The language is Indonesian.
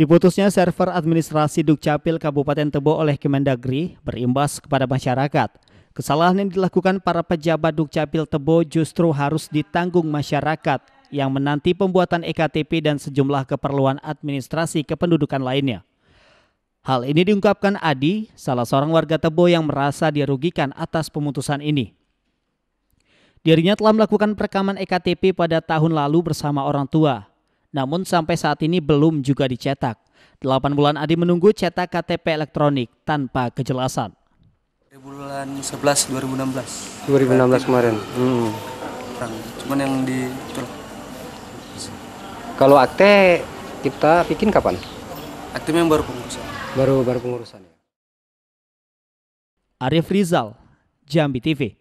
Diputusnya server administrasi Dukcapil Kabupaten Tebo oleh Kemendagri berimbas kepada masyarakat. Kesalahan yang dilakukan para pejabat Dukcapil Tebo justru harus ditanggung masyarakat yang menanti pembuatan EKTP dan sejumlah keperluan administrasi kependudukan lainnya. Hal ini diungkapkan Adi, salah seorang warga Tebo yang merasa dirugikan atas pemutusan ini. Dirinya telah melakukan perekaman EKTP pada tahun lalu bersama orang tua, namun sampai saat ini belum juga dicetak. Delapan bulan Adi menunggu cetak KTP elektronik tanpa kejelasan. Bulan 11 2016. 2016 kemarin. Hmm. Cuman yang di Kalau akte kita bikin kapan? Akte yang baru pengurusan. Baru baru pengurusan ya. Arif Rizal, Jambi TV.